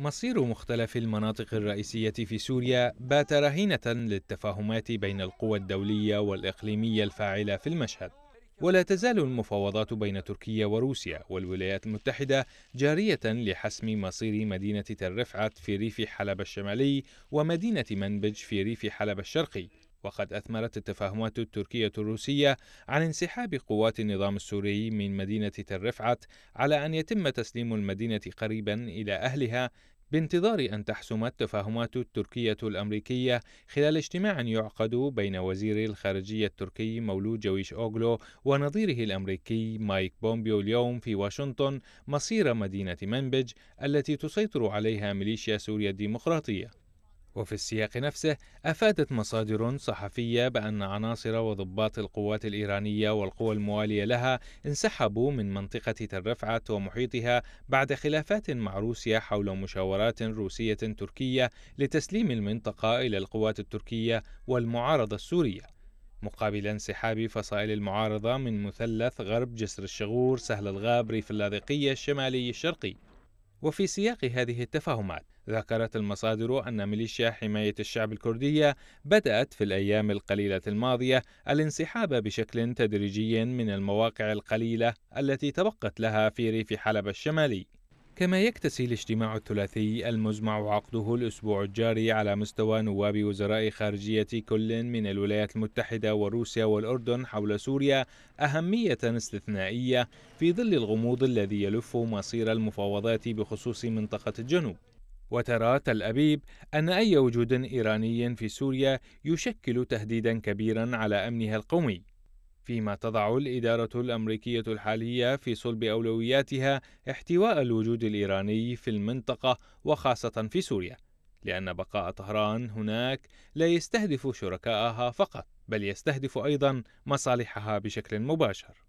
مصير مختلف المناطق الرئيسية في سوريا بات رهينة للتفاهمات بين القوى الدولية والإقليمية الفاعلة في المشهد ولا تزال المفاوضات بين تركيا وروسيا والولايات المتحدة جارية لحسم مصير مدينة تل رفعت في ريف حلب الشمالي ومدينة منبج في ريف حلب الشرقي وقد أثمرت التفاهمات التركية الروسية عن انسحاب قوات النظام السوري من مدينة تل رفعت على أن يتم تسليم المدينة قريبا إلى أهلها بانتظار أن تحسم التفاهمات التركية الأمريكية خلال اجتماع يعقد بين وزير الخارجية التركي مولود جويش أوغلو ونظيره الأمريكي مايك بومبيو اليوم في واشنطن مصير مدينة منبج التي تسيطر عليها ميليشيا سوريا الديمقراطية وفي السياق نفسه أفادت مصادر صحفية بأن عناصر وضباط القوات الإيرانية والقوى الموالية لها انسحبوا من منطقة تل رفعت ومحيطها بعد خلافات مع روسيا حول مشاورات روسية تركية لتسليم المنطقة إلى القوات التركية والمعارضة السورية مقابل انسحاب فصائل المعارضة من مثلث غرب جسر الشغور سهل الغاب ريف اللاذقية الشمالي الشرقي وفي سياق هذه التفاهمات ذكرت المصادر أن ميليشيا حماية الشعب الكردية بدأت في الأيام القليلة الماضية الانسحاب بشكل تدريجي من المواقع القليلة التي تبقت لها في ريف حلب الشمالي كما يكتسي الاجتماع الثلاثي المزمع عقده الأسبوع الجاري على مستوى نواب وزراء خارجية كل من الولايات المتحدة وروسيا والأردن حول سوريا أهمية استثنائية في ظل الغموض الذي يلف مصير المفاوضات بخصوص منطقة الجنوب وترى تل أبيب أن أي وجود إيراني في سوريا يشكل تهديدا كبيرا على أمنها القومي فيما تضع الإدارة الأمريكية الحالية في صلب أولوياتها احتواء الوجود الإيراني في المنطقة وخاصة في سوريا، لأن بقاء طهران هناك لا يستهدف شركائها فقط، بل يستهدف أيضا مصالحها بشكل مباشر.